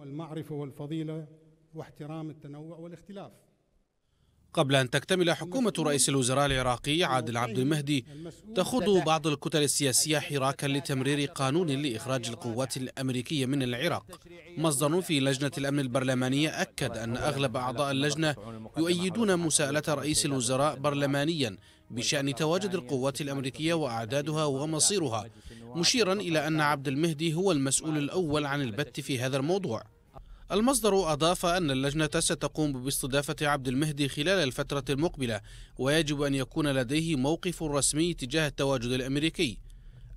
والمعرفة والفضيلة واحترام التنوع والاختلاف قبل أن تكتمل حكومة رئيس الوزراء العراقي عادل عبد المهدي تخوض بعض الكتل السياسية حراكا لتمرير قانون لإخراج القوات الأمريكية من العراق مصدر في لجنة الأمن البرلمانية أكد أن أغلب أعضاء اللجنة يؤيدون مساءلة رئيس الوزراء برلمانيا بشأن تواجد القوات الأمريكية وأعدادها ومصيرها مشيرا إلى أن عبد المهدي هو المسؤول الأول عن البت في هذا الموضوع المصدر أضاف أن اللجنة ستقوم باستضافة عبد المهدي خلال الفترة المقبلة ويجب أن يكون لديه موقف رسمي تجاه التواجد الأمريكي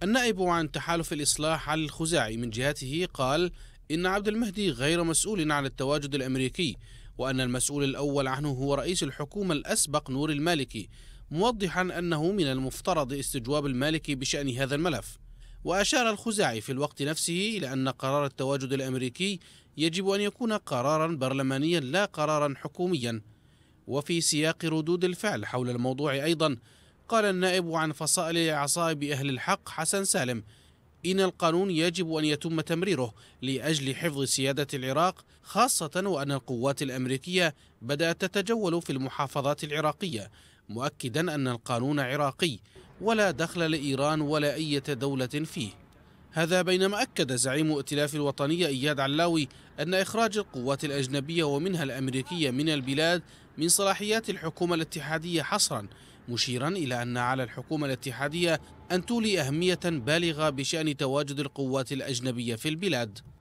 النائب عن تحالف الإصلاح علي الخزاعي من جهته قال إن عبد المهدي غير مسؤول عن التواجد الأمريكي وأن المسؤول الأول عنه هو رئيس الحكومة الأسبق نور المالكي موضحا أنه من المفترض استجواب المالكي بشأن هذا الملف وأشار الخزاعي في الوقت نفسه إلى أن قرار التواجد الأمريكي يجب أن يكون قرارا برلمانيا لا قرارا حكوميا وفي سياق ردود الفعل حول الموضوع أيضا قال النائب عن فصائل عصائب أهل الحق حسن سالم إن القانون يجب أن يتم تمريره لأجل حفظ سيادة العراق خاصة وأن القوات الأمريكية بدأت تتجول في المحافظات العراقية مؤكدا أن القانون عراقي ولا دخل لإيران ولا أي دولة فيه هذا بينما أكد زعيم ائتلاف الوطنية إياد علاوي أن إخراج القوات الأجنبية ومنها الأمريكية من البلاد من صلاحيات الحكومة الاتحادية حصرا مشيرا إلى أن على الحكومة الاتحادية أن تولي أهمية بالغة بشأن تواجد القوات الأجنبية في البلاد